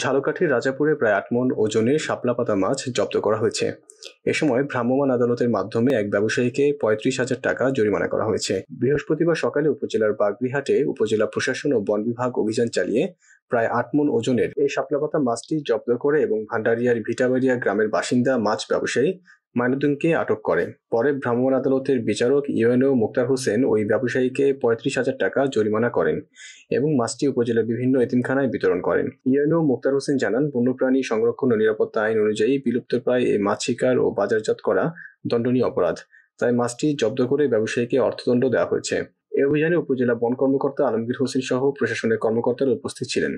ঝালকাঠির রাজাপুরে প্রায় আট মন ওজনের শাপলাপাতা মাছ জব্দ করা হয়েছে এ সময় ভ্রাম্যমাণ আদালতের মাধ্যমে এক ব্যবসায়ীকে পঁয়ত্রিশ হাজার টাকা জরিমানা করা হয়েছে বৃহস্পতিবার সকালে উপজেলার বাগরিহাটে উপজেলা প্রশাসন ও বন বিভাগ অভিযান চালিয়ে প্রায় আট মন ওজনের এই শাপলাপাতা মাছটি জব্দ করে এবং ভান্ডারিয়ার ভিটাবাড়িয়া গ্রামের বাসিন্দা মাছ ব্যবসায়ী মাইনুদ্দিনকে আটক করে পরে ভ্রাম্যমাণ আদালতের বিচারক ইউএনও মুক্তার হোসেন ওই ব্যবসায়ীকে পঁয়ত্রিশ হাজার টাকা জরিমানা করেন এবং মাছটি উপজেলার বিভিন্ন এতিমখানায় বিতরণ করেন ইউএনও মুক্তার হোসেন জানান বন্যপ্রাণী সংরক্ষণ ও নিরাপত্তা আইন অনুযায়ী বিলুপ্তপ্রায় এই মাছ শিকার ও বাজারজাত করা দণ্ডনীয় অপরাধ তাই মাছটি জব্দ করে ব্যবসায়ীকে অর্থদণ্ড দেওয়া হয়েছে এ অভিযানে উপজেলা বন কর্মকর্তা আলমগীর হোসেন সহ প্রশাসনের কর্মকর্তারা উপস্থিত ছিলেন